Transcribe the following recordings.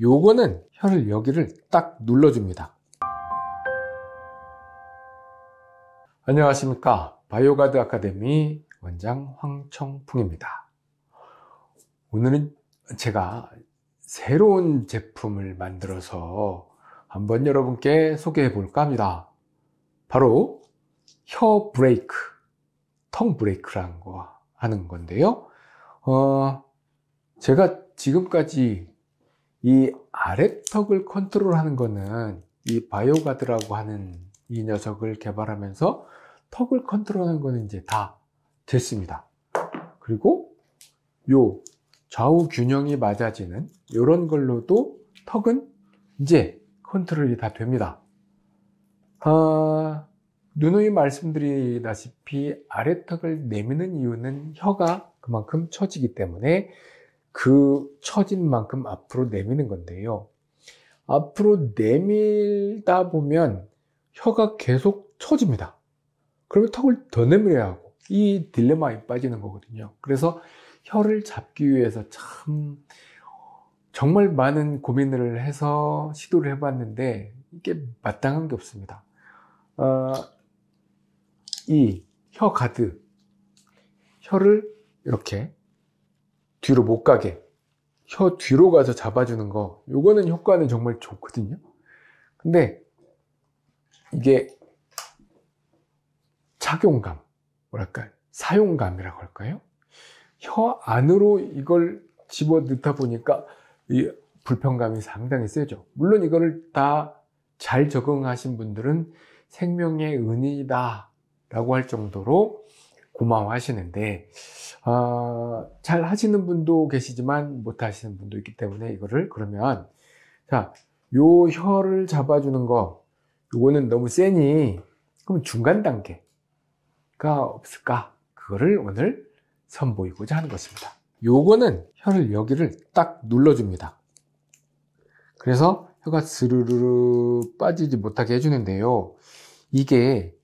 요거는 혀를 여기를 딱 눌러줍니다. 안녕하십니까. 바이오가드 아카데미 원장 황청풍입니다. 오늘은 제가 새로운 제품을 만들어서 한번 여러분께 소개해 볼까 합니다. 바로 혀 브레이크, 텅 브레이크라는 거 하는 건데요. 어, 제가 지금까지 이 아래턱을 컨트롤하는 거는 이 바이오가드라고 하는 이 녀석을 개발하면서 턱을 컨트롤하는 거는 이제 다 됐습니다. 그리고 요 좌우 균형이 맞아지는 이런 걸로도 턱은 이제 컨트롤이 다 됩니다. 아, 누누이 말씀드리다시피 아래턱을 내미는 이유는 혀가 그만큼 처지기 때문에 그 처진 만큼 앞으로 내미는 건데요. 앞으로 내밀다 보면 혀가 계속 처집니다. 그러면 턱을 더 내밀어야 하고 이 딜레마에 빠지는 거거든요. 그래서 혀를 잡기 위해서 참 정말 많은 고민을 해서 시도를 해봤는데 이게 마땅한 게 없습니다. 어, 이혀 가드 혀를 이렇게 뒤로 못 가게 혀 뒤로 가서 잡아주는 거 요거는 효과는 정말 좋거든요 근데 이게 착용감 뭐랄까 사용감이라고 할까요 혀 안으로 이걸 집어 넣다 보니까 이 불편감이 상당히 세죠 물론 이거를 다 잘 적응하신 분들은 생명의 은이다 라고 할 정도로 고마워하시는데 아, 잘 하시는 분도 계시지만 못 하시는 분도 있기 때문에 이거를 그러면 자, 요 혀를 잡아주는 거 요거는 너무 세니 그럼 중간 단계가 없을까? 그거를 오늘 선보이고자 하는 것입니다. 요거는 혀를 여기를 딱 눌러줍니다. 그래서 혀가 스르르 빠지지 못하게 해주는데요. 이게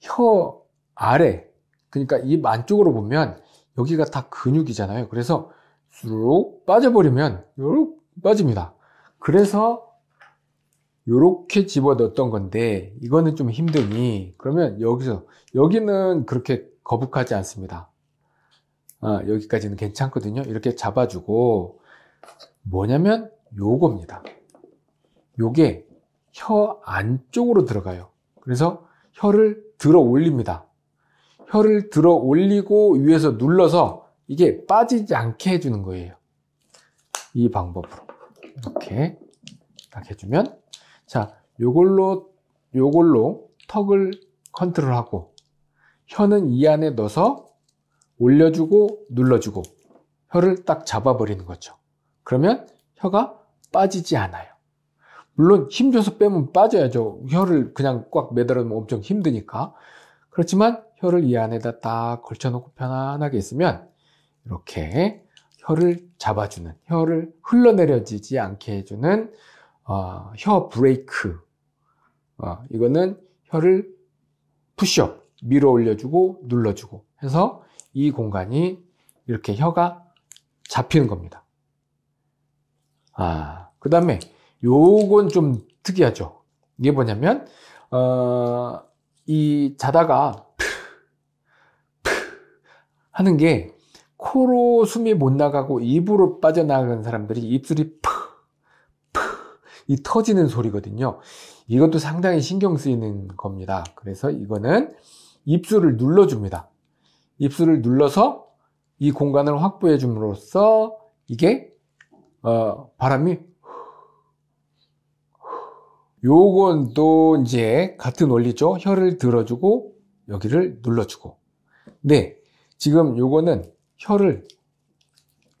혀 아래, 그러니까 입 안쪽으로 보면 여기가 다 근육이잖아요. 그래서 쭉 빠져버리면 요렇 빠집니다. 그래서 요렇게 집어넣었던 건데 이거는 좀 힘드니 그러면 여기서 여기는 그렇게 거북하지 않습니다. 아, 여기까지는 괜찮거든요. 이렇게 잡아주고 뭐냐면 요겁니다. 요게 혀 안쪽으로 들어가요. 그래서 혀를 들어 올립니다. 혀를 들어 올리고 위에서 눌러서 이게 빠지지 않게 해주는 거예요. 이 방법으로 이렇게 딱 해주면 자 요걸로 요걸로 턱을 컨트롤하고 혀는 이 안에 넣어서 올려주고 눌러주고 혀를 딱 잡아버리는 거죠. 그러면 혀가 빠지지 않아요. 물론 힘줘서 빼면 빠져야죠. 혀를 그냥 꽉 매달으면 아놓 엄청 힘드니까. 그렇지만 혀를 이 안에다 딱 걸쳐놓고 편안하게 있으면 이렇게 혀를 잡아주는, 혀를 흘러내려지지 않게 해주는 어, 혀 브레이크. 어, 이거는 혀를 푸시업, 밀어 올려주고 눌러주고 해서 이 공간이 이렇게 혀가 잡히는 겁니다. 아, 그 다음에 요건 좀 특이하죠. 이게 뭐냐면, 어, 이 자다가 하는 게 코로 숨이 못 나가고 입으로 빠져나가는 사람들이 입술이 푸, 푸, 이 터지는 소리거든요. 이것도 상당히 신경 쓰이는 겁니다. 그래서 이거는 입술을 눌러줍니다. 입술을 눌러서 이 공간을 확보해 줌으로써 이게 어, 바람이 요건 또 이제 같은 원리죠. 혀를 들어주고 여기를 눌러주고 네 지금 요거는 혀를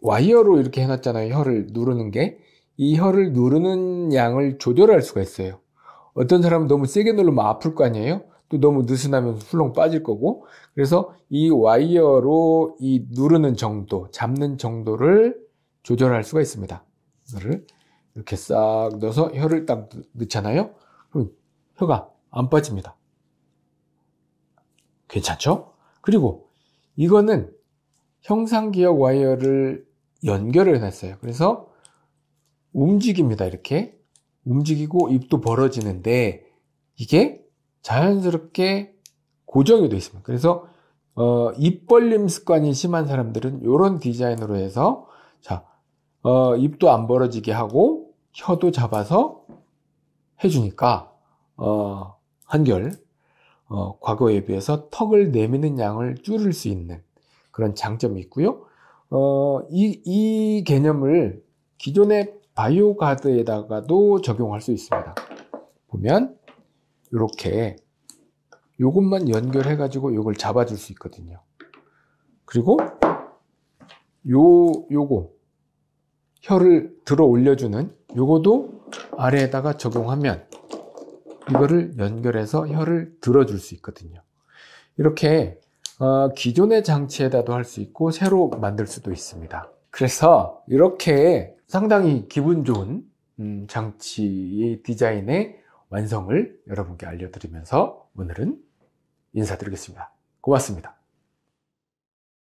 와이어로 이렇게 해놨잖아요. 혀를 누르는 게. 이 혀를 누르는 양을 조절할 수가 있어요. 어떤 사람은 너무 세게 누르면 아플 거 아니에요? 또 너무 느슨하면 훌렁 빠질 거고. 그래서 이 와이어로 이 누르는 정도, 잡는 정도를 조절할 수가 있습니다. 이거를 이렇게 싹 넣어서 혀를 딱 넣잖아요. 그럼 혀가 안 빠집니다. 괜찮죠? 그리고 이거는 형상기억 와이어를 연결을 해놨어요. 그래서 움직입니다. 이렇게 움직이고 입도 벌어지는데 이게 자연스럽게 고정이 되어 있습니다. 그래서 어, 입 벌림 습관이 심한 사람들은 이런 디자인으로 해서 자 어, 입도 안 벌어지게 하고 혀도 잡아서 해주니까 어, 한결 어, 과거에 비해서 턱을 내미는 양을 줄일 수 있는 그런 장점이 있고요. 어, 이, 이 개념을 기존의 바이오 가드에다가도 적용할 수 있습니다. 보면 이렇게 요것만 연결해 가지고 요걸 잡아줄 수 있거든요. 그리고 요 요거 혀를 들어 올려주는 요거도 아래에다가 적용하면 이거를 연결해서 혀를 들어줄 수 있거든요. 이렇게 어, 기존의 장치에다도 할 수 있고 새로 만들 수도 있습니다. 그래서 이렇게 상당히 기분 좋은 음, 장치의 디자인의 완성을 여러분께 알려드리면서 오늘은 인사드리겠습니다. 고맙습니다.